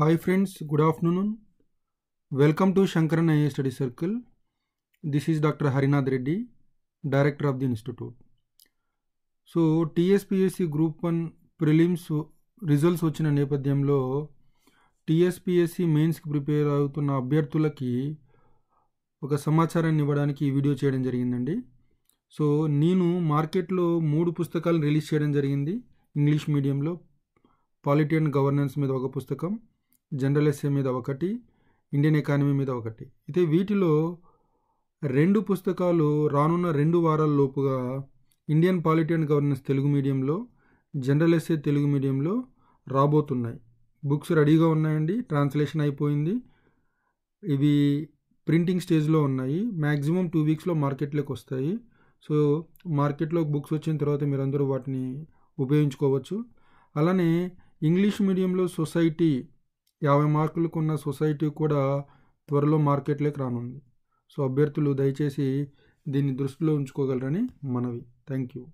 hi friends good afternoon welcome to Sankaran IAS study circle this is doctor Harinath Reddy director of the institute so TSPSC group one prelims results వచ్చిన నేపథ్యంలో TSPSC మెయిన్స్కి prepare అవుతున్న అభ్యర్థులకి ఒక సమాచారాన్ని ఇవ్వడానికి ఈ వీడియో చేయడం జరిగిందండి సో నేను మార్కెట్లో మూడు పుస్తకాలు రిలీజ్ చేయడం జరిగింది ఇంగ్లీష్ మీడియంలో పాలిటీ అండ్ గవర్నెన్స్ మీద ఒక పుస్తకం జనరల్ ఎస్ఏ మీద ఒకటి ఇండియన్ ఎకానమీ మీద ఒకటి అయితే వీటిలో రెండు పుస్తకాలు రానున్న రెండు వారాల లోపుగా Indian polity and governance Telugu మీడియంలో జనరల్ ఎస్ఏ తెలుగు మీడియంలో రాబోతున్నాయి బుక్స్ రెడీగా ఉన్నాయండి ట్రాన్స్లేషన్ అయిపోయింది ఇవి ప్రింటింగ్ స్టేజ్లో ఉన్నాయి మ్యాక్సిమం టూ వీక్స్లో మార్కెట్లోకి వస్తాయి సో మార్కెట్లో బుక్స్ వచ్చిన తర్వాత మీరందరూ వాటిని ఉపయోగించుకోవచ్చు అలానే ఇంగ్లీష్ మీడియంలో సొసైటీ యాభై మార్కులకు ఉన్న సొసైటీ కూడా త్వరలో మార్కెట్లోకి రానుంది సో అభ్యర్థులు దయచేసి దీన్ని దృష్టిలో ఉంచుకోగలరని మనవి థ్యాంక్ యూ